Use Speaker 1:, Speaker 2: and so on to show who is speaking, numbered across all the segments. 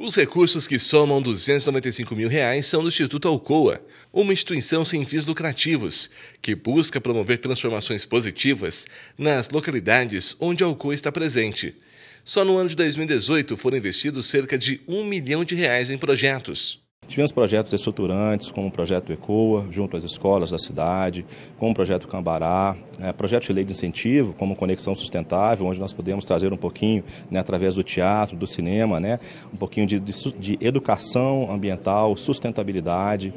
Speaker 1: Os recursos que somam 295 mil reais são do Instituto Alcoa, uma instituição sem fins lucrativos que busca promover transformações positivas nas localidades onde a Alcoa está presente. Só no ano de 2018 foram investidos cerca de um milhão de reais em projetos.
Speaker 2: Tivemos projetos estruturantes, como o projeto ECOA, junto às escolas da cidade, como o projeto Cambará, é, projeto de lei de incentivo, como Conexão Sustentável, onde nós podemos trazer um pouquinho, né, através do teatro, do cinema, né, um pouquinho de, de, de educação ambiental, sustentabilidade.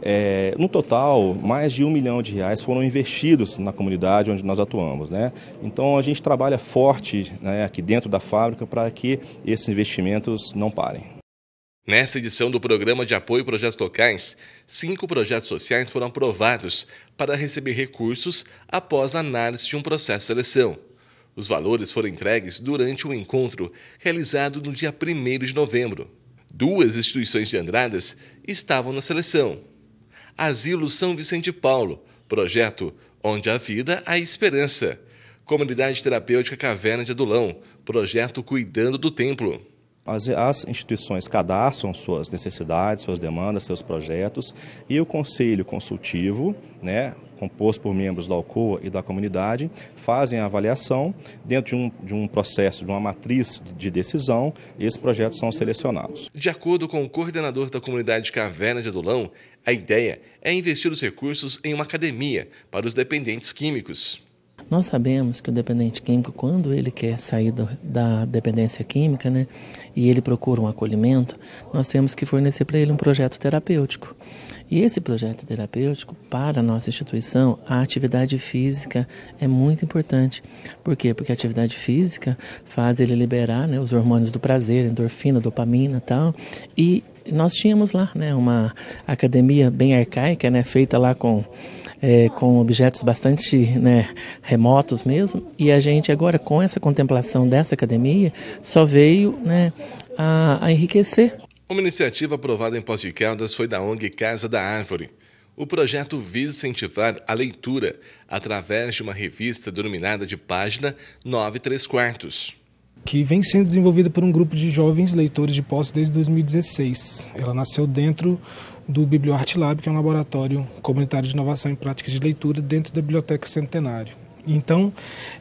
Speaker 2: É, no total, mais de um milhão de reais foram investidos na comunidade onde nós atuamos. Né? Então, a gente trabalha forte né, aqui dentro da fábrica para que esses investimentos não
Speaker 1: parem. Nessa edição do Programa de Apoio Projetos Locais, cinco projetos sociais foram aprovados para receber recursos após a análise de um processo de seleção. Os valores foram entregues durante um encontro realizado no dia 1 de novembro. Duas instituições de Andradas estavam na seleção. Asilo São Vicente Paulo, projeto Onde a Vida, a Esperança. Comunidade Terapêutica Caverna de Adulão, projeto Cuidando do Templo.
Speaker 2: As, as, instituições cadastram suas necessidades, suas demandas, seus projetos e o conselho consultivo, né, composto por membros da Alcoa e da comunidade, fazem a avaliação dentro de um, de um processo, de uma matriz de decisão, esses projetos são
Speaker 3: selecionados.
Speaker 1: De acordo com o coordenador da comunidade Caverna de Adulão, a ideia é investir os recursos em uma academia para os dependentes químicos.
Speaker 3: Nós sabemos que o dependente químico, quando ele quer sair do, da dependência química, né, e ele procura um acolhimento, nós temos que fornecer para ele um projeto terapêutico. E esse projeto terapêutico, para a nossa instituição, a atividade física é muito importante. Por quê? Porque a atividade física faz ele liberar né, os hormônios do prazer, endorfina, dopamina tal, e nós tínhamos lá né, uma academia bem arcaica, né, feita lá com é, com objetos bastante né, remotos mesmo. E a gente agora, com essa contemplação dessa academia, só veio né, a, a enriquecer.
Speaker 1: Uma iniciativa aprovada em Pós de Caldas foi da ONG Casa da Árvore. O projeto visa incentivar a leitura através de uma revista denominada de Página 9 quartos
Speaker 4: que vem sendo desenvolvida por um grupo de jovens leitores de posse desde 2016. Ela nasceu dentro do Biblioarte Lab, que é um laboratório comunitário de inovação em práticas de leitura dentro da Biblioteca Centenário. Então,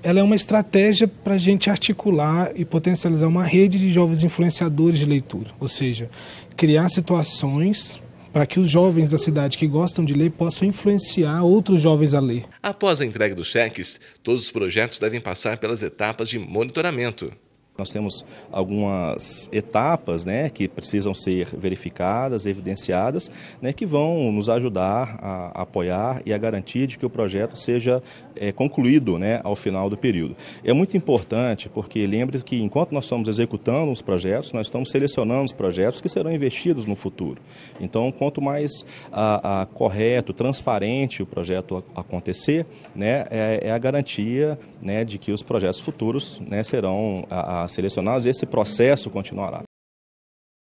Speaker 4: ela é uma estratégia para a gente articular e potencializar uma rede de jovens influenciadores de leitura, ou seja, criar situações para que os jovens da cidade que gostam de ler
Speaker 2: possam influenciar outros jovens a ler.
Speaker 1: Após a entrega dos cheques, todos os projetos devem passar pelas etapas de monitoramento.
Speaker 2: Nós temos algumas etapas né, que precisam ser verificadas, evidenciadas, né, que vão nos ajudar a apoiar e a garantir de que o projeto seja é, concluído né, ao final do período. É muito importante porque lembre que enquanto nós estamos executando os projetos, nós estamos selecionando os projetos que serão investidos no futuro. Então, quanto mais a, a correto, transparente o projeto acontecer, né, é, é a garantia né, de que os
Speaker 1: projetos futuros né, serão a, a selecionados, esse processo continuará.